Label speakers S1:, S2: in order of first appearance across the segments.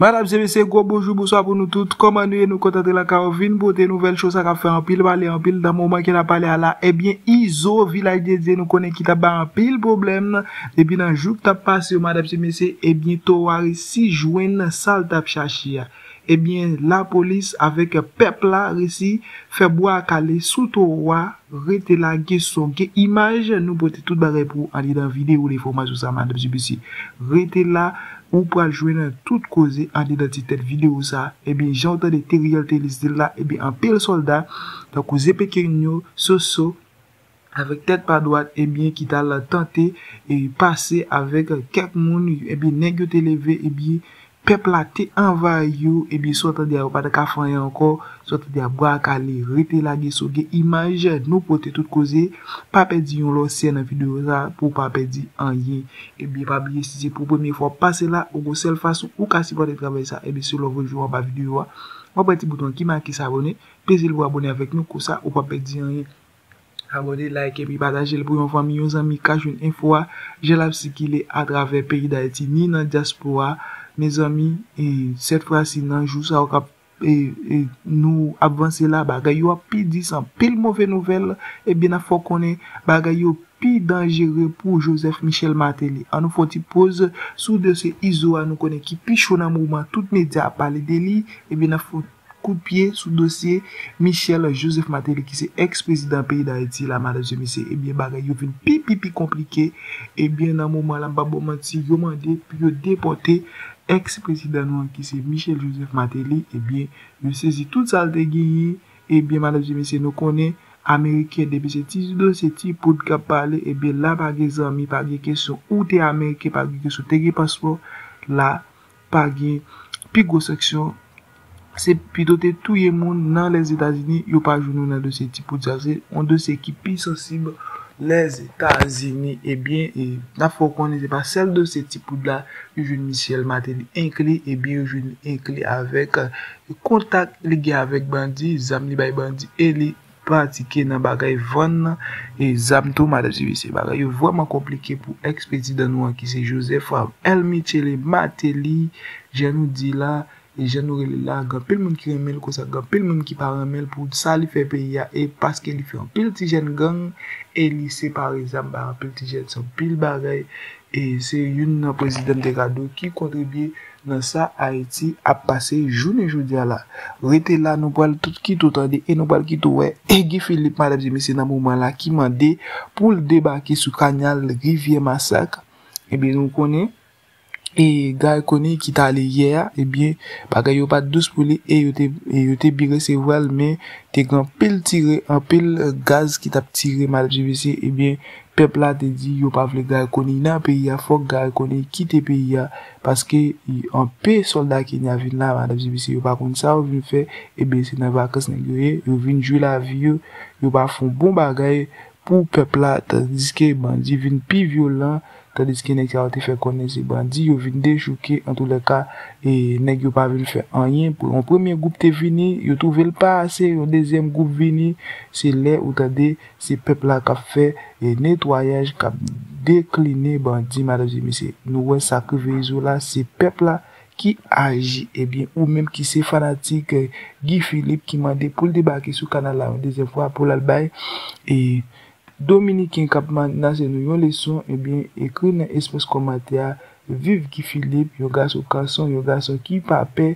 S1: Man apse mese, go bonjou, bonsoy pou nou tout. Koman nou ye nou kontantre la karovin, bote nouvel chousa ka fe, anpil bale, anpil, dan mouman ki na pale ala, ebyen, eh izo vilajde ze nou konen ki ta ba anpil problem nan. Ebyen, anjouk ta pase, man apse mese, ebyen, eh touwari si jwen nan sal tap chashi ya. Ebyen eh la polis avek pepla resi febwa akale soto wa rete la geson. Ge imaj nou pote tout bare pou ane dan vide ou li foma sou sa man dap si bisi. Rete la ou pwa jwene tout kouze ane dan ti tet vide ou sa. Ebyen jantan de teriyalte liste la ebyen an pe soldat. Don kouze pe kenyo sou sou avek tet padwad ebyen ki tala tante. Ebyen pase avek ket mouni ebyen eh negyo te leve ebyen. Eh pepla te anva yu ebi sou ta de a wapate ka fanyan anko sou ta de a wakale rete la ge sou ge imanje nou pote tout kouze pape di yon lo se nan video za pou pape di anye ebi pape di si se pou pou mwen fwa pase la ou go sel fwa sou ou ka si pote trabay sa ebi sou lo vounjou anba video wa wapate bouton ki maki sa abone peze l wabone avèk nou kou sa ou pape di anye abone like ebi bada jel pou yon fwa mi yon zan mi kaj yon info wa jel ap si ki le agrave peyi da eti ni nan diaspo wa Me zami, set fwa si nanjou sa waka nou avanse la bagay yo api disan pil mouve nouvel Ebi na fwo konen bagay yo pi dangere pou Joseph Michel Martelly Anou fwo ti pose sou dosye Izo anou konen ki pi chou nan mouman tout media apale de li Ebi na fwo koupye sou dosye Michel Joseph Martelly ki se eks prezident pi da eti la mada zemese Ebi bagay yo vin pi pi pi komplike Ebi nan mouman lan babouman ti yo mande pi yo depote Ex-presidenman ki se Michel-Joseph Matéli, ebyen, eh yon sezi tout sa de geyi, ebyen, manajimese, nou konen, Amerike, debi se ti, si do se ti, poud ka pale, ebyen, la pa ge zami, pa ge ke so ou te Amerike, pa ge ke so te ge paspo, la pa ge. Pi gwo seksyon, se pi do te touye moun nan les Etats-Unis, yo pa jounou nan de se ti, poud se aze, on de se ki pi sosibou. Lezi, Tazini, ebyen, eh e eh, na fokon nite pa sel de se tipou la, yu jouni chel mate li inkli, ebyen, eh yu jouni inkli avek, kontak euh, li ge avek bandi, zam li bay bandi, e li patike nan bagay von nan, e zam tou madap si wisi bagay, yu vwa man komplike pou ekspeti dan nou an ki se jouse, fwa elmi chele mate li, jen nou di la, gen e nou rele la, gen pil moun ki remel, kon sa gen pil moun ki paramel, pou sa li fe pe ya, e paske li fe an pil tijen gen, e li se parizan ba an pil tijen, son pil bagay, e se yun prezident de Rado, ki kontribye nan sa Haiti, ap pase jouni joudi ala, rete la nou bal tout ki tou tande, e nou bal ki tou we, e gi Filip madabzi, mese nan mouman la, ki mande, pou l debake sou kanyal Rivier Massac, e bi nou konen, E gay koni ki tali ye a, ebyen, bagay yo pa douz pou li e yo te bire se wal me, te kan pil tire, an pil gaz ki ta tire, madab JVC, ebyen, pepla te di yo pa vle gay koni na peyi a, fok gay koni ki te peyi a, paske yo an pe solda ki ni avin la, madab JVC, yo pa kon sa ou vin fe, ebyen, se nan vakas nan yo e, yo vin jwe eh la vi yo, yo pa fon bon bagay, pou pepla te diske ban di vin pi violent, tandis que nèg sa te fè konnen ils bandi yo vin déchouquer en tout les cas et nèg yo pas faire faire rien. pour un premier groupe te venu, yo trouvé le pas assez un deuxième groupe venu, c'est là où dit, ces peuple là qui fait et nettoyage qui décliner bandi madame et nous on ça que vous là ces peuple là qui agit, eh bien, ou même qui s'est fanatique, Guy Philippe, qui m'a dit pour le débarquer sur le canal là, une deuxième fois, pour l'albaï, et, Dominik Kinkapman nan se nou yon leson, ebyen, ekri nan espos komate a, Viv Ki Filip, yon gason kason, yon gason ki pape,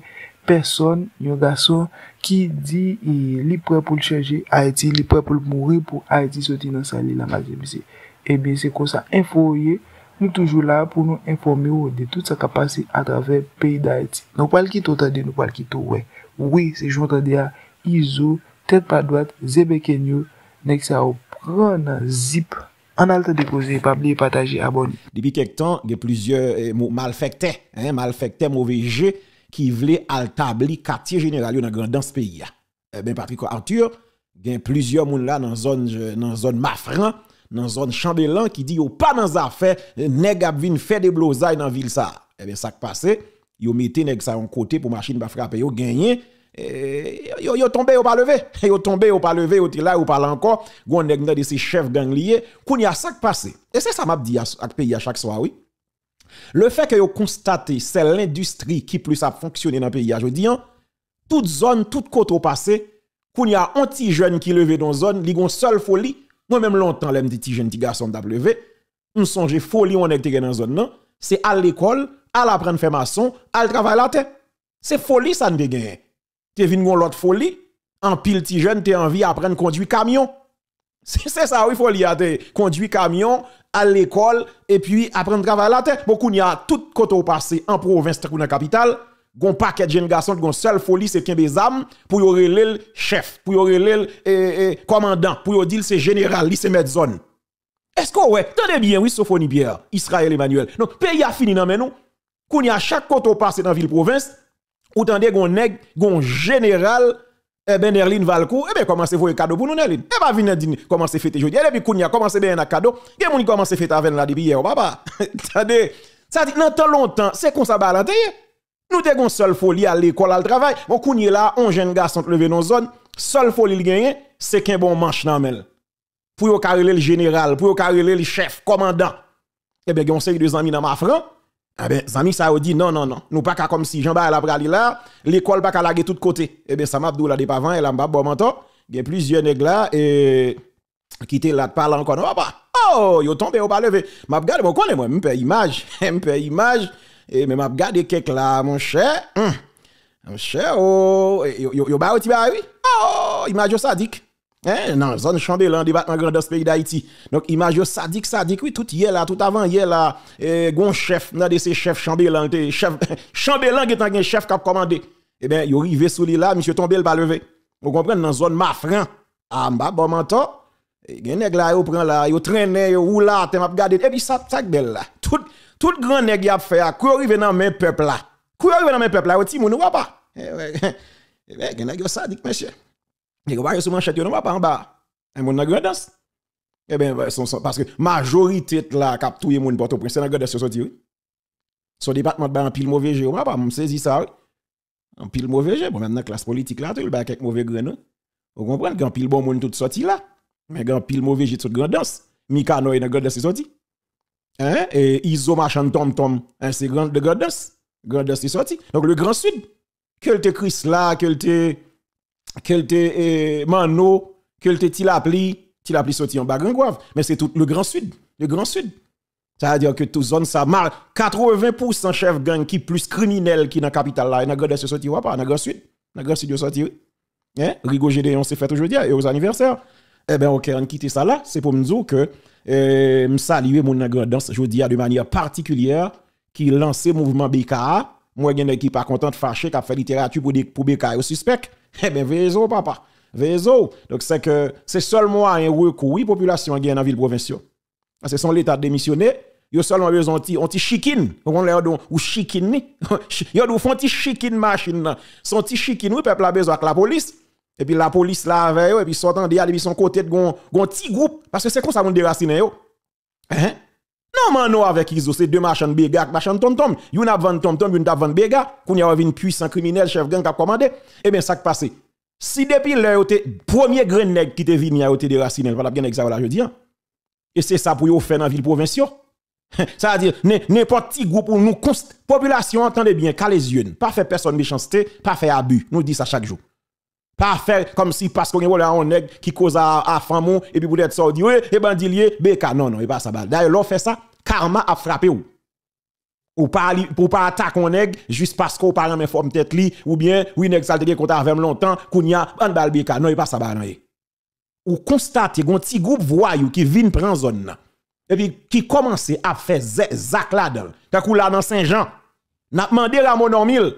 S1: person, yon gason ki di e, li pre pou l chanje Aiti, li pre pou l mouri pou Aiti soti nan san li la maje, ebyen, se kon sa info ou ye, nou toujou la pou nou informe ou de tout sa kapase a traver peyi da Aiti. Nou pal ki tou tade nou, pal ki tou we. Oui, se joun tade a, Izo, tete pa dwat, Zebe Kenyo, Nek sa ou pran zip an al te depoze, pa bli pataje
S2: aboni. Depi kek tan, ge plizye eh, malfekte, eh, malfekte mouveje ki vle al tabli katye general yo nan grandans peyi ya. Eh, ben Patrick Arthur, gen plizye moun la nan zon, nan zon mafran, nan zon chanbelan ki di yo pa nan zafè, neg ap vin fè de blozay nan vil sa. E ben sak pase, yo mette neg sa yon kote pou machin ba frape yo genyen, eh, yo tombé ou pas levé yo tombé ou pas levé ou là ou pas encore gon nèg de ces chefs gang lié koun y a ça passé et c'est ça m'a dit à pays à chaque soir oui le fait que yo constaté c'est l'industrie qui plus a fonctionné dans pays aujourd'hui hein. toute zone toute côte au passé koun y a un petit jeune qui levé dans zone li gon seule folie moi même longtemps l'aime petit jeune petit garçon t'a levé nous songe folie on dans zone non c'est à l'école à l'apprendre faire maçon à travailler la terre c'est folie ça ne gagner t'es venu dans l'autre folie, en pile ti jeune, as envie apprendre conduire camion. C'est ça, oui, folie, hein, te conduire camion, à l'école, et puis apprendre travail à la Pour Beaucoup y a tout côté au passé, en province, dans la capitale, gon paquet de jeunes garçons, gon seule folie, c'est des âmes pour y le chef, pour y relève le commandant, pour y dire c'est général, c'est maître zone. Est-ce que ouais, tenez bien, oui, Sophonie Pierre, Israël Emmanuel. Donc, pays a fini dans nous. Qu'on y a chaque côté au passé dans ville province, ou tande gon nèg, gon général, eh ben Erline Valcourt, eh ben commencez voir cadeau pour nous Erline Eh ben venez dîner, commencez fêter jeudi. Et eh puis ben, Kounia commencez bien un cadeau. Gen moun commencez fêter avec là depuis eh, oh, hier, papa. attendez ça dit non tant longtemps, c'est comme ça Nous t'es gon seul folie à l'école le travail. Bon Kounia là, on jeune garçon levé nos zones, seul folie le gagne, c'est qu'un bon manche nan mel. Pour y carrelé le général, pour y carrelé le chef, commandant. Eh ben gon série deux amis dans ma france. Eh bien, Zami ça dit non, non, non. Nous pas comme si Jean-Bah la prali là, l'école pas de tous tout côté. Eh bien, m'a Abdou la de avant, elle a pas bon Il y a plusieurs nègres là et qui la là, encore. Non, oh, pas. Oh, yo tombé, ou pas levé. M'a regardé, bon, oh moi, image, m'père image. Et eh, mais m'a regardé quelque là, mon cher. Hum. Mon cher, oh, eh, yo, yo, yo, bah, oui. Oh, image sadique. Eh, non, zone Chambellan, département ce pays d'Haïti. Donc, image sadique, sadique, oui, tout hier là, tout avant hier là, eh, gon chef, nan de ces chefs Chambellan, chef, Chambellan qui est un chef qui a commandé. Eh bien, il arrivé sous lui là, monsieur tombe le pas levé. Vous comprenez, dans zone Mafran, ah, m'a bon menton, eh, gen nèg là, yo prend là, yo traîne, yo roule là, t'es m'a regardé, et eh, puis ça, ça belle là. Tout, tout grand nèg y a fait, kou ah, arrivé dans mes peuple là. Kou arrive dans mes peuple là, ou ti moun ou pas. Eh, ben eh y gen nèg yo sadique, monsieur. Et pas seulement chat yo non pas en bas. E un monde dans grandesse. Eh bien, parce que majorité là cap touyer monde Port-au-Prince dans grandance sorti oui. Son département ba un pile mauvais jeu, pas me saisi ça. Un pile mauvais jeu, bon maintenant classe politique là tout ba quelques mauvais grain Vous comprenez qu'en pile bon monde tout sorti là. Mais grand pile mauvais jeu tout grandance. Mikano est dans se sorti. Hein et Iso machin tom tom, hein c'est grand de grandance. Grandance est sorti. Donc le grand sud, quel te Chris là, quel te quel te e, mano, Quel te tilapli, tilapli sorti en bas grave. Mais c'est tout le grand sud, le grand sud. Ça veut dire que toute zone ça marque 80% chef gang qui plus criminel qui dans la capitale là, dans la sorti ou pas, dans grand sud. Dans grand sud, sorti. Hein? Rigo Gédéon s'est fait aujourd'hui, et aux anniversaires. Eh bien, ok, on quitte ça là. C'est pour me dire que eh, je salue mon grandance, je de manière particulière, qui lance le mouvement BKA moi, j'ai une équipe qui pas content de fâcher, qui a fait littérature pour des pour au suspect. Eh bien, veillez papa. veillez Donc, c'est que c'est seulement un recours, oui, population qui est dans ville provinciale. C'est son l'État démissionné. Yo seulement besoin de on Vous chikin. On l'air donne ou chikin ni. Yo nous font petit chikin machine. Son petit chikin, oui, peuple a besoin de la police. Et puis la police là avec eux, et puis sortant de et son côté de gon, gon petit groupe. Parce que c'est comme ça qu'on déracine yo. Hein? Comment nous avec Iso, c'est deux marchands de béga, marchands tom tom. Yon a vendu tom tom, yon a vendu béga. Koun a une puissant criminel, chef gang qui a commandé. Eh bien, ça qui passe. Si depuis le premier grand nèg qui te vini a été déraciné, voilà bien exact là je dis. Hein. Et c'est ça pour y faire dans la ville provinciale. Ça veut dire, n'importe qui groupe nous, const, population, entendez bien, qu'à les yeux, pas faire personne méchanceté, pas faire abus. Nous disons ça chaque jour. Pas faire comme si parce qu'on est un nègre qui cause à, à et puis vous êtes sorti, oui, et bien Non, non, et pas ça. Bah. D'ailleurs, l'on fait ça, karma a frappé ou. Ou pas, pour pas attaquer un nègre juste parce qu'on parle en forme tête li, ou bien, oui, nèg salte de a avec longtemps, kounya, an balbika, non, y pas ça ba non Ou constate, gon petit groupe voyou qui vient prendre zone Et puis, qui commence à faire zak là dedans Kakou là dans Saint-Jean. N'a demandé à monomil,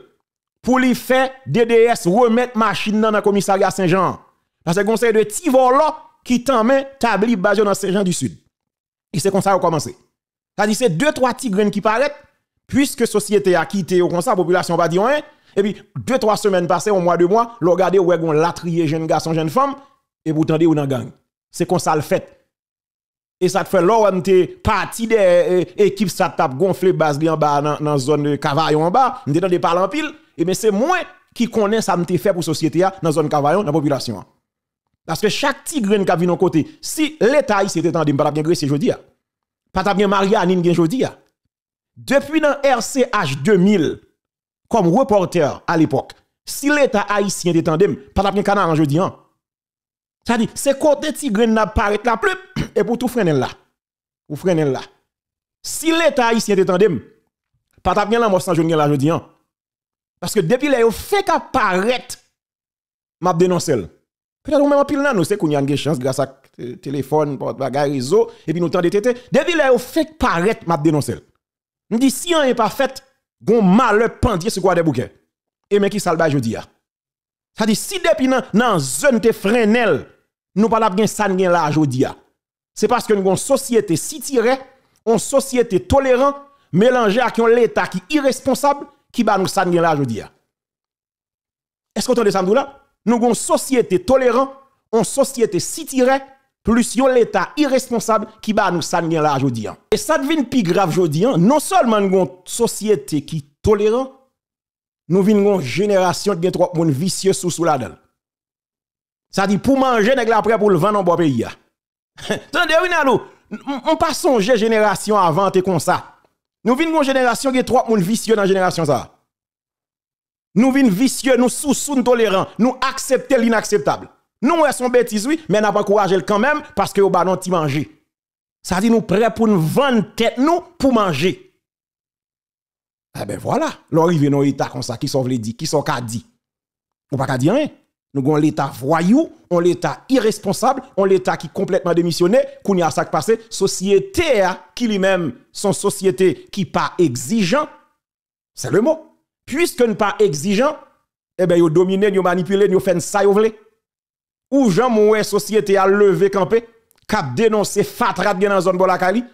S2: pour lui faire DDS remettre machine dans la commissariat Saint-Jean. Parce que conseil de Tivolo qui t'emmène tabli basé dans Saint-Jean du Sud. Et c'est comme ça a commencé. C'est-à-dire, c'est deux, trois tigrines qui paraissent, puisque la société a quitté la ça, population va dire, rien. Hein, et puis, deux, trois semaines passées, au mois, de mois, l'on regarde où on latrier jeune garçon, jeune femme, et vous tendez où dans gang. C'est comme ça le fait. Et ça te fait l'on te partie des euh, équipes, ça tape gonfler base en bas, dans la zone de cavaillon en bas, on des parler en pile, et bien c'est moi qui connais ça me fait pour la société hein, dans la zone cavaillon, dans la population. Parce que chaque tigre qui qui vient de côté, si l'État je ne sais pas bien je veux dire pas ta bien gen jodi a. Depuis dans RCH 2000 comme reporter à l'époque. Si l'état haïtien détendait, pas bien canal hein, jodi an. Hein. Ça dit c'est côté tigre n'a paraît la plus et pour tout freiner là. Ou freiner là. Si l'état haïtien détendait, pas bien la mort sans jodi la jodi an. Parce que depuis là, il fait qu'apparaître m'a dénoncé. Peut-être même en pile là, nous c'est qu'on a une chance grâce à téléphone, porte-bagaille, réseau, et puis nous tendons de tête. Depuis là, on fait paraître, m'a dénoncé. On dit, si on n'est pas fait, gon malheur pendier, sur quoi des bouquets? Et mais qui salba, je dis, ça dit, si depuis dans la zone de frenel, nous pas la ça, là, je c'est parce que nous avons une société si tirée, une société tolérante, mélangée à l'État qui est irresponsable, qui va nous s'en là, je Est-ce que vous entendez ça, là? Nous avons une société tolérante, une société si tirée, plus yon l'État irresponsable qui va nous ça là aujourd'hui. Hein. Et ça devient plus grave aujourd'hui. Hein. Non seulement nous avons une société qui est tolérante, nous avons une génération de trois personnes vicieux sous la dalle. Ça dit pour manger, nèg après pour le vendre dans le pays. Hein. Tandis que on pas songer génération avant t'es comme ça. Nous avons une génération qui est trois vicieux dans la génération ça. Nous sommes vicieux, nous sous-sous tolérants, nous acceptons l'inacceptable. Nous, elles sont bêtises, oui, mais n'a pas encouragé quand même parce que au bas non manger. Ça dit nous prêts pour nous vendre tête nous pour manger. Eh ben voilà, l'arrivée dans l'état comme ça qui sont les dit, qui sont qu'a dit. Ou pas qu'a dire rien. Nous avons l'état voyou, on l'état irresponsable, on l'état qui complètement démissionné, qu'on y a ça qui passé, société hein, qui lui-même son société qui pas exigeant. C'est le mot. Puisque ne pas exigeant, eh ben yo dominer, yo manipuler, yo faire ça yo veulent ou jamais société a levé campé cap dénoncé fatra bien dans zone Bolakali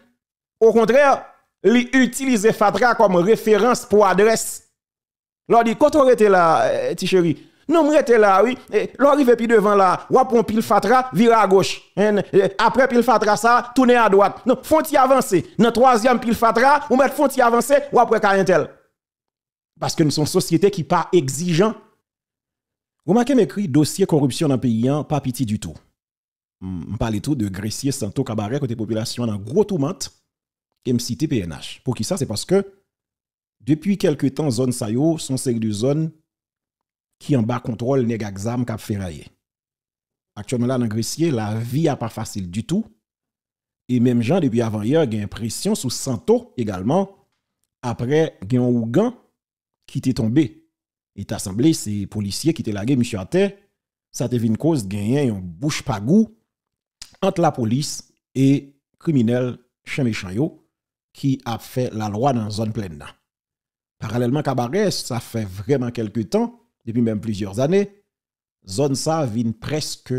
S2: au contraire li utilise fatra comme référence pour adresse leur dit quand on là eh, non on là oui eh, arrive puis devant là ou pon pile fatra vire à gauche hein, eh, après pile fatra ça tourner à droite non y avancer dans troisième pile fatra ou font y avancer ou après tel parce que nous sommes société qui pas exigeant Wou ma kem ekri dosye korupsyon nan peyi an, pa piti du tou. M pa li tou de Gresye, Santo Kabare, kote populasyon nan gro toumant, kem siti PNH. Pou ki sa, se paske, depi kelke tan zon sa yo, son seg de zon ki an ba kontrol nega gzam kap feraye. Aksyon nan la nan Gresye, la vi a pa fasil du tou, e mem jan depi avan ya, gen presyon sou Santo egalman, apre gen ou gen ki te tombe. et assemblée, ces policiers qui étaient lagué monsieur à ça te une cause gagner un bouche pas goût entre la police et criminel chez méchant qui a fait la loi dans la zone pleine. Parallèlement cabaret, ça fait vraiment quelques temps, depuis même plusieurs années, zone ça vient presque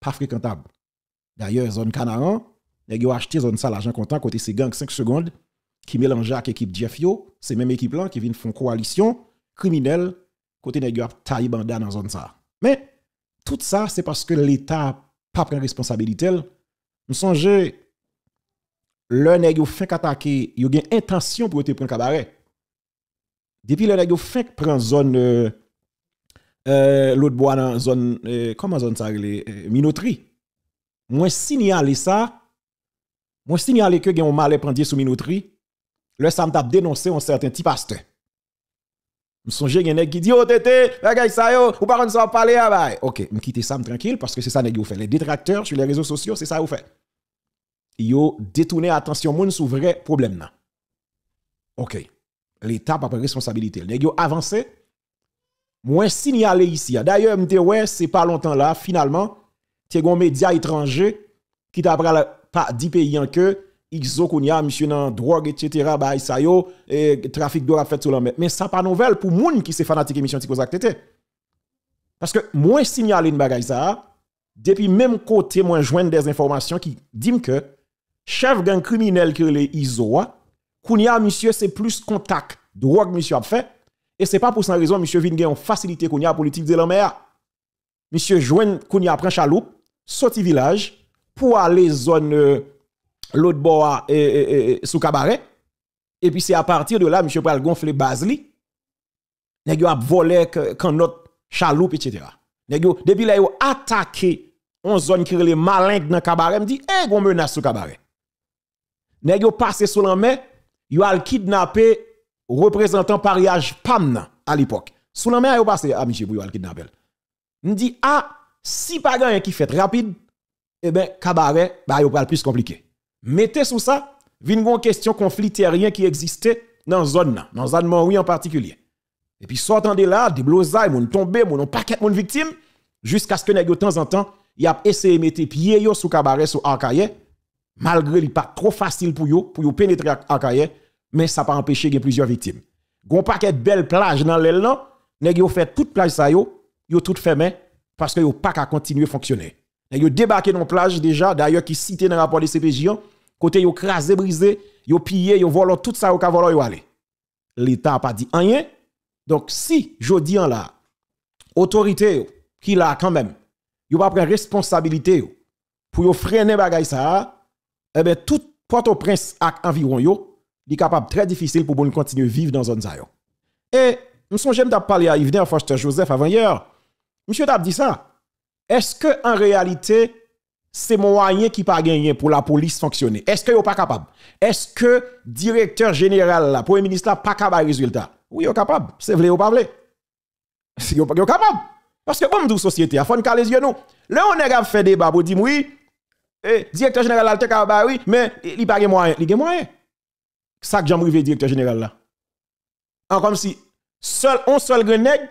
S2: pas fréquentable. D'ailleurs, zone Canaran, les gars acheté zone ça l'argent content côté ces gangs 5 secondes qui mélange avec l'équipe Jeff ces mêmes équipes là qui viennent font coalition criminelle côté des a taillé taille dans zone ça. Mais tout ça c'est parce que l'état pas pris responsabilité. Nous songe le nèg yo fin attaquer, yo gen intention pour de prendre cabaret. Depuis le nèg yo fin prend zone euh, euh, l'autre bois dans zone euh, comment zone ça les euh, minoterie. Moi signaler ça moi signaler que gen on mal prendier sous minoterie. Le sam dénoncé un certain petit pasteur y gen nèg qui dit oh tété, bagay ça yo, ou pas parler ah, Ok, bay. OK, kite ça tranquille parce que c'est ça nèg yo fait les détracteurs sur les réseaux sociaux, c'est ça yo fait. Yo détourner attention moun sou vrai problème OK. L'état pas responsabilité. Nèg yo avancé moins signalé ici. Hein. D'ailleurs, dit ouais, c'est pas longtemps là finalement, t'es gon média étranger qui t'a pas 10 pays en que Izo koun ya, msye nan drog, etc., ba isa yo, e trafik dour ap fet sou lan mè. Men sa pa nouvel pou moun ki se fanatike msye antipozak tete. Paske mwen sinyalin baga isa, depi mèm kote mwen jwen des informasyon ki dim ke, chev gen kriminel kirele izo wa, koun ya msye se plus kontak drog msye ap fet, e se pa pou san rezon msye vin gen an fasilite koun ya politik de lan mè. Msye jwen koun ya pran chaloup, soti vilaj, pou ale zon... Euh, l'autre bois sous cabaret. Et puis c'est à partir de là, monsieur pral gonfler Basli li. Nèg a volé quand notre chaloupe etc. depuis là a attaqué en zone qui les malin dans cabaret me dit eh gon menace sous cabaret. Nèg yo passé sous la main, il a kidnappé représentant pariage PAM à l'époque. Sous la main yo passé à ah, monsieur pour yo al kidnapper. Me dit ah si pas gagne qui fait rapide, eh ben cabaret y bah, yo pral plus compliqué mettez sous ça, une une question conflit aérien qui existait dans la zone, dans la zone en particulier. Et puis sortant de là, des blousailles, mon tombé, mon paquet, mon victime, jusqu'à ce que de temps en temps, il a essayé de mettre pied yo sous cabaret, sous arcaye, malgré le pas trop facile pour yo, pour yo pénétrer arcaye, mais ça pas empêché de plusieurs victimes. Gon paquet belle plage dans l'aile là, nèg fait toute plage ça yo, yo tout fermé parce que yo pas qu'à continuer fonctionner. Nèg yo débarqué dans plage déjà, d'ailleurs qui cité dans le rapport de CPJ, Côté yo crasé, brisé, yo pillé, yo volé tout ça, au ka volé yo aller. L'État n'a pas dit rien. Donc si, je dis en là, autorité qui l'a quand même, yo pas prendre responsabilité pour yo freiner bagay ça, eh ben tout Port-au-Prince ak environ yo, li capable très difficile pour bon continuer vivre dans zone ça Et nous j'aime parler parler à Yves Foster Joseph avant hier. Monsieur t'a dit ça. Est-ce que en réalité c'est moyen qui pas gagné pour la police fonctionner. Est-ce que n'êtes pas capable Est-ce que directeur général le premier ministre là pas capable résultat Oui, est capable. C'est vrai ou pas vrai Vous pas capable. Parce que comme toute société, il faut nous les yeux nous. Là on a fait débat pour dire oui, le eh, directeur général là capable bah oui, mais il pas moyen, il a moyen. Ça que j'aime directeur général là. En comme si seul on seul grenègue,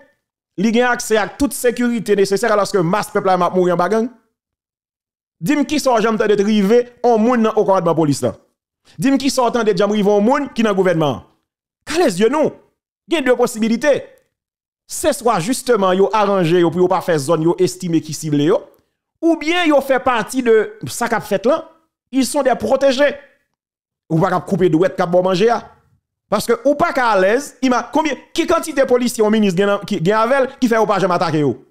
S2: il a accès à toute sécurité nécessaire lorsque masse peuple a mourir en bagarre. Dis-moi qui sont jamais de river en moun au corps de police là. Dis-moi qui en de jamais arrivé en moun qui dans gouvernement. kalez yeux nous Il y a deux possibilités. C'est soit justement yo arrangé yo pour pas faire zone yo estimé qui cible yo ou bien yo fait partie de ça qu'a fait là, ils sont des protégés. Ou pas cap couper douette cap bon manger là. Parce que ou pas qu'à l'aise, il m'a combien qui quantité de policiers ministre qui avec qui fait ou pas jamais attaquer yo.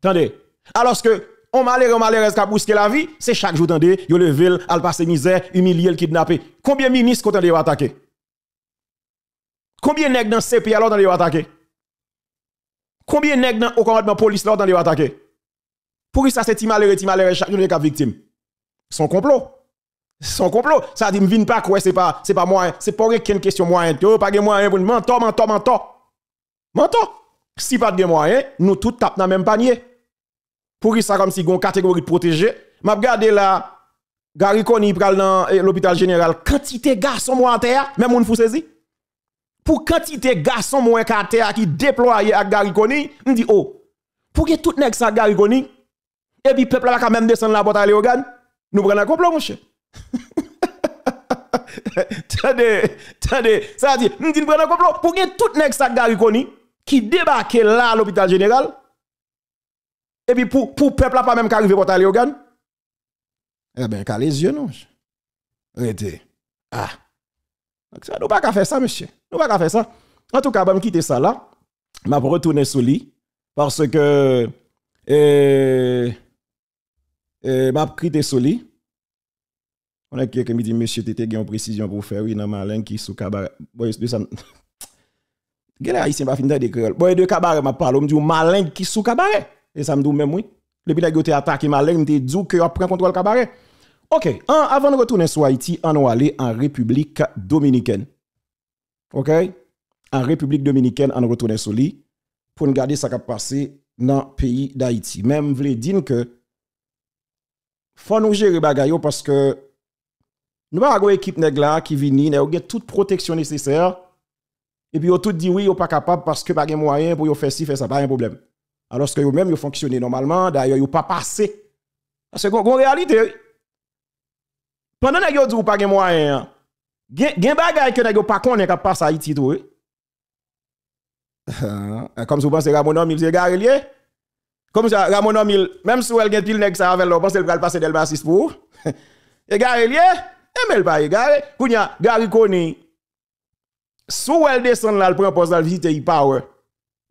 S2: Attendez. Alors que on malheureux, malheureux, qui a la vie, c'est chaque jour, tendez, yo levé, al passe misère, humilié, kidnappé. Combien de ministres qu'on tendez attaquer? Combien de dans CPI alors les attaquer? Combien de nègres au commandement police là les attaquer? Pour ça, c'est ti malheureux, malheureux, chaque jour, victime? Son complot. Son complot. Ça dit, m'vin pas quoi, c'est pas, c'est pas moi, hein. c'est pas une question moyen. pas de moyen pour mentor, mentor, mentor. Mentor. Si pas de moyen, nous tous tapons dans le même panier. Pour ça, comme si une catégorie de protégés. M'a regardé là, Gary Conny pral dans eh, l'hôpital général, quantité garçons moi terre, même on faut saisi. Pour quantité garçons moi à terre qui déployé à Gary je me dit oh, pour que tout nèg ça Gary et puis eh peuple là quand même descend la porte aller organe, nous prenons un complot mon cher. Tendez, tendez, ça dit, dire, dit nous prenons un complot pour que tout nèg ça Gary Conny qui débarque là à l'hôpital général et puis pour le peuple, pas même qu'arriver pour aller au Gan. Eh bien, qu'à les yeux, non. Rete. Ah. Donc, ça, nous pas qu'à faire ça, monsieur. Nous pas qu'à faire ça. En tout cas, je vais quitter ça là. Je vais retourner sous lit. Parce que. Je eh, vais eh, quitter sous lit. On a quelqu'un qui me dit, monsieur, tu es en précision pour faire, oui, dans malin qui est sous cabaret. Bon, de ça. a haïtien va finir de créole? Bon, de cabaret, je parlé. On me dit, malin qui est sous cabaret et ça me dit même oui. Le que tu attaqué malè, me dit que a pris contrôle cabaret. OK, avant de retourner sur Haïti, on va allé en République dominicaine. OK? En République dominicaine, on retourné sur lui pour regarder ce qui a passé dans le pays d'Haïti. Même veux dire que faut nous gérer bagayo parce que nous avons une équipe là qui vient, nous a toute protection nécessaire. Et puis, on tout dit oui, on pas capable parce que pas de moyen pour faire ci, faire ça, pas un problème alors que vous-même, vous fonctionnez normalement, d'ailleurs, vous pas passé. Parce que, en réalité, pendant que vous dites pas de moyens, vous avez des bagages que vous pas connaissez qui passent à Haïti. Ah. Comme si vous pensez que Ramon Homme, il s'est garé Comme ça, Ramon Amil, même si elle a pile nèg ça avec vous pense eh, qu'il va passer d'Elba 6 pour. Et garé lié, et mais pas égaré. Kounya, Gary Koni, sous elle descend là, le prend poste dans le visite, il power.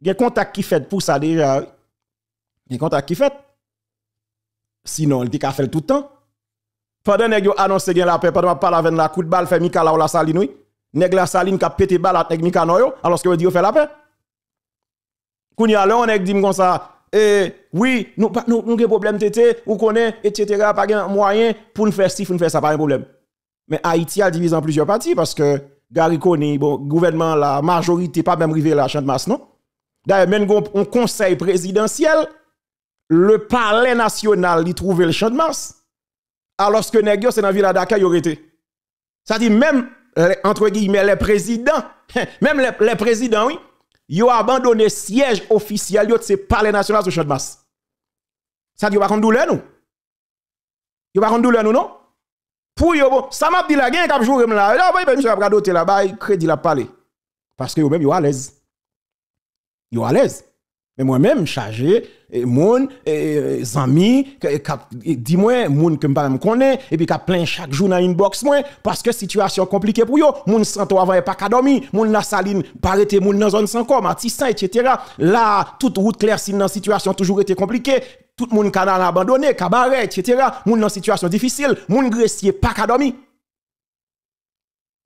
S2: Il y a contact qui fait pour ça déjà. Il y a contact qui fait. Sinon, il dit tout le temps. Pendant que vous annoncez la paix, pendant que parle avec la coup de balle, fait Mika ou la saline, oui. Nèg la saline qui a pété balle avec Mika alors que vous dites fait la paix. Quand on nèg dit comme ça, eh, oui, nous nous nous des problèmes tete, ou connaît etc. pas de moyen pour nous faire ci, pour nous faire ça pas un problème. Mais Haïti a divisé en plusieurs parties parce que Gary le bon gouvernement la majorité pas même rivé la chante masse non. D'ailleurs, même un conseil présidentiel, le palais national, il trouvait le champ de Mars. Alors que Negio, c'est dans la ville Dakar, il aurait été. Ça dit, même, entre guillemets, les présidents, même les, présidents, oui, ils ont abandonné siège officiel, de ce palais national sur le champ de Mars. Ça dit, il va pas douleur, nous. pas va douleur, nous, non? Pour yon, ça m'a dit la gueule cap jour, là, jour, a doté là crédit la palais. Parce que vous même, yo à l'aise yo à l'aise. Mais moi-même, chargé, et moun, et, dis-moi, mon que me connaît, et puis kap plein chaque jour dans inbox, moi, parce que situation compliquée pour yo, Mon sans toi avant pas qu'à dormir, moun la saline, parete, moun dans zone sans corps, artisan, etc. Là, toute route claire, si situation toujours été compliquée, tout moun canal abandonné, cabaret, etc. Moun dans situation difficile, moun gressier, pas qu'à dormir.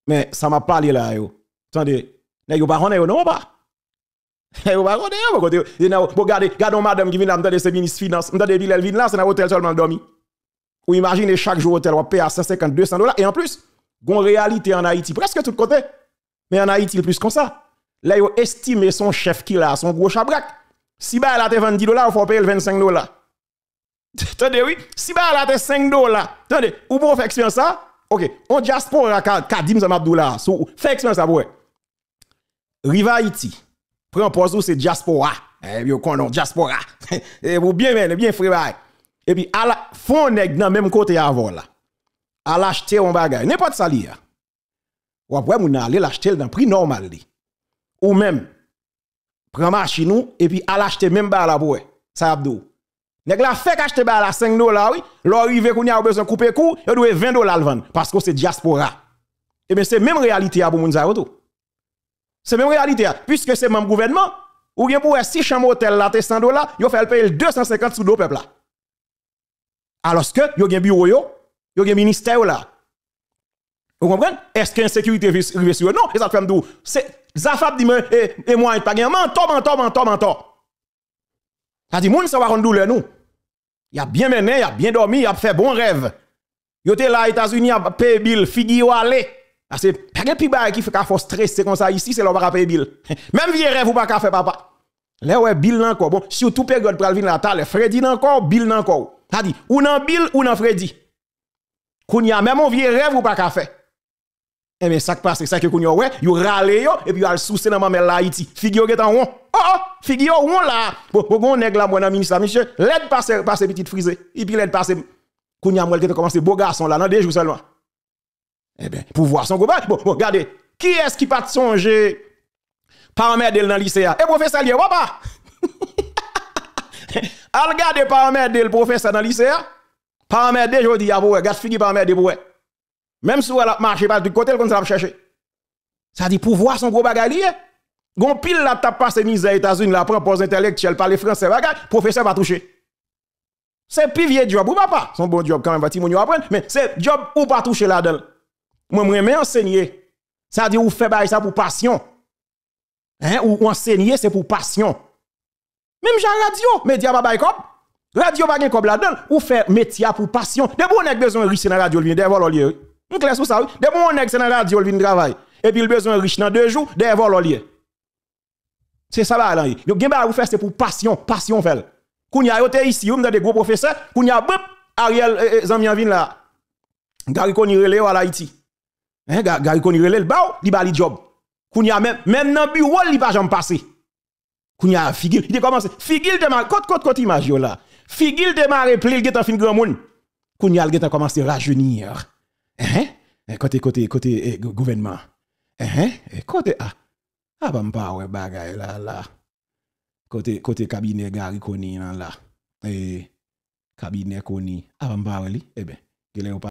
S2: Mais ça m'a parlé là, yo. Attendez, n'est-ce pas, non, pas. Vous comprenez, vous Regardez, madame qui vient de m'entendez ministre finance, finances, m'entendez Bill ville là, c'est un hôtel seulement dormi. Ou imaginez chaque jour hôtel, on paye à 150, 200 dollars. Et en plus, en réalité en Haïti, presque tout côté. Mais en Haïti, plus comme ça. Là, il estime son chef qui là, son gros chabrak. Si elle la te 20 dollars, il faut payer 25 dollars. Attendez, oui. Si elle la 5 dollars, attendez, ou pour faire expérience ça, ok, on diaspora à 4 dollars. expérience ça pour Riva Haïti. Prends poste ou c'est diaspora. Eh bien, on diaspora. Et eh, vous bien, mais bien frère. Et puis, à la fond, nèg dans même côté avant là. À l'acheter un bagage. N'est pas de salir. Ou après, vous allez l'acheter dans prix normal. Ou même, prend machine et puis à l'acheter même ba la boue. Ça abdou. Nèg la fait acheter ba la 5 dollars, oui. qu'on a besoin de couper coup, il doit 20 dollars le vendre. Parce que c'est diaspora. Et eh bien, c'est même réalité à vous moun c'est même réalité. Hein. Puisque c'est même gouvernement, ou bien pour six chambres hôtel là, 100 dollars, il fait payer 250 sous le peuple là. Alors que, y a un bureau, il y a un ministère là. Vous comprenez? Est-ce que sécurité arrive sur Non, et ça fait C'est... Zafab dit, eh, et moi, il pas gagné. Mentor, mentor, mentor, mentor. Ça dit, moun, ça va rendre douleur nous. Il a bien mené, il a bien dormi, il a fait bon rêve. Il était là, aux États-Unis, a payer bill, figure aller. C'est Kage pi a qui fait force faut stresser comme ça ici, c'est l'on pas payer bill. Même vieux rêve ou pas faire papa. Là ouais bill encore. Bon, si surtout période pour vin la tale, Freddy encore, bill encore. cest à dit ou non bill ou nan Freddy. a même on vieux rêve pas faire. Eh bien, ça qui passe, ça que a ouais, vous rale yo et puis allez sousé dans mamel la Haïti. Figure get en rond. Oh oh, figure rond là. Bon, bon nèg la moi dans ministre monsieur, l'aide passer passer petite frisée. Et puis l'aide passer a moi qui commencé beau garçon là dans deux jours seulement. Eh bien, pouvoir son gros Bon, bon, regardez, qui est-ce qui pas songer paramètre dans le lycée hein? Eh, professeur, lié, wapa Al regarder paramètre le professeur dans le lycée hein? Paramètre, je dis, ah, ouais, garde fini paramètre, ouais. Même si elle a marché par du côté, elle va chercher. Ça dit, pouvoir son gros bagage hein? Gon pile la tape passe mise à États-Unis, la prend pose intellectuelle, parle français, bagage, professeur va toucher. C'est pivier vieux job ou pas, son bon job quand même, va apprendre, mais c'est job ou pas toucher là-dedans. Moi, même enseigner. Ça dit dire, ou fait ça pour passion. Hein? Ou enseigner, c'est pour passion. Même j'ai radio, média pas cop. Radio pas comme là-dedans, ou fait métier pour passion. De bon nèg besoin riche dans radio vient devant l'olier. On clair sur ça. De bon nèg c'est dans radio vient travail. Et puis il besoin riche dans deux jours devant l'olier. C'est ça là Yo gen ba ou faire c'est pour passion, passion fait. Koun ya yo ici, on dans des gros professeurs, koun ya bop Ariel eh, eh, en vient là. Gary Koni relé à Haïti. Hein, Gary Conny relève bao, li ba li job. kounia même même nan bureau li pa jam passé. y'a figil, il commencé. Figil démarre côte côte côte image yo là. Figil démarre pli, il en fin grand monde. Kounya il commencé rajeunir. Hein? Côté côté côté gouvernement. Hein? Côté eh, eh, hein, hein, eh, ah. Ah a m'pa ouais bagay la la. Côté côté cabinet garikoni la. là Eh cabinet koni. Ah bah li. Eh ben, il est